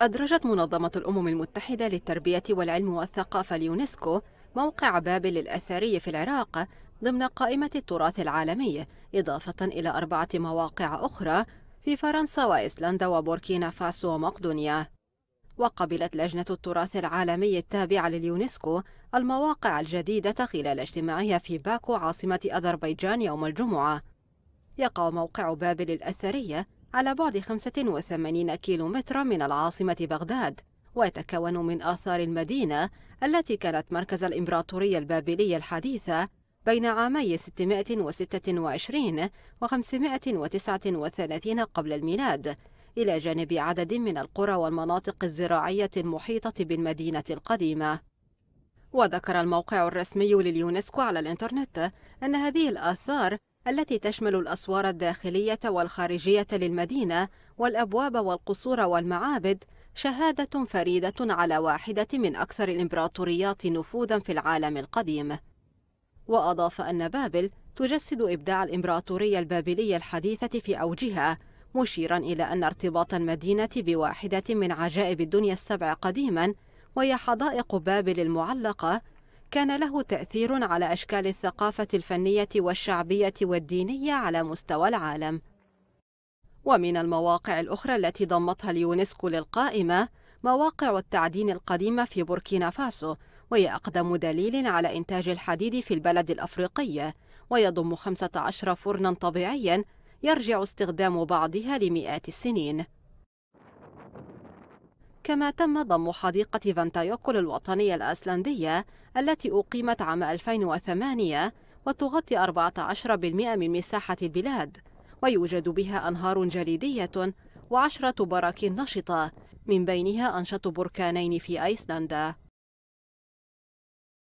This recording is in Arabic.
أدرجت منظمة الأمم المتحدة للتربية والعلم والثقافة اليونسكو موقع بابل الأثري في العراق ضمن قائمة التراث العالمي إضافة إلى أربعة مواقع أخرى في فرنسا وإيسلندا وبوركينا فاسو ومقدونيا وقبلت لجنة التراث العالمي التابعة لليونسكو المواقع الجديدة خلال اجتماعها في باكو عاصمة أذربيجان يوم الجمعة يقع موقع بابل الأثرية على بعد 85 كيلومترا من العاصمة بغداد ويتكون من آثار المدينة التي كانت مركز الإمبراطورية البابلية الحديثة بين عامي 626 و 539 قبل الميلاد إلى جانب عدد من القرى والمناطق الزراعية المحيطة بالمدينة القديمة وذكر الموقع الرسمي لليونسكو على الإنترنت أن هذه الآثار التي تشمل الأسوار الداخلية والخارجية للمدينة والأبواب والقصور والمعابد شهادة فريدة على واحدة من أكثر الإمبراطوريات نفوذا في العالم القديم وأضاف أن بابل تجسد إبداع الإمبراطورية البابلية الحديثة في أوجها مشيرا إلى أن ارتباط المدينة بواحدة من عجائب الدنيا السبع قديما وهي حدائق بابل المعلقة كان له تأثير على أشكال الثقافة الفنية والشعبية والدينية على مستوى العالم ومن المواقع الأخرى التي ضمتها اليونسكو للقائمة مواقع التعدين القديمة في بوركينا فاسو وهي أقدم دليل على إنتاج الحديد في البلد الأفريقية ويضم 15 فرنا طبيعيا يرجع استخدام بعضها لمئات السنين كما تم ضم حديقة فانتايوكل الوطنية الأيسلندية التي أقيمت عام 2008 وتغطي 14% من مساحة البلاد ويوجد بها أنهار جليدية وعشرة براكين نشطة من بينها أنشط بركانين في أيسلندا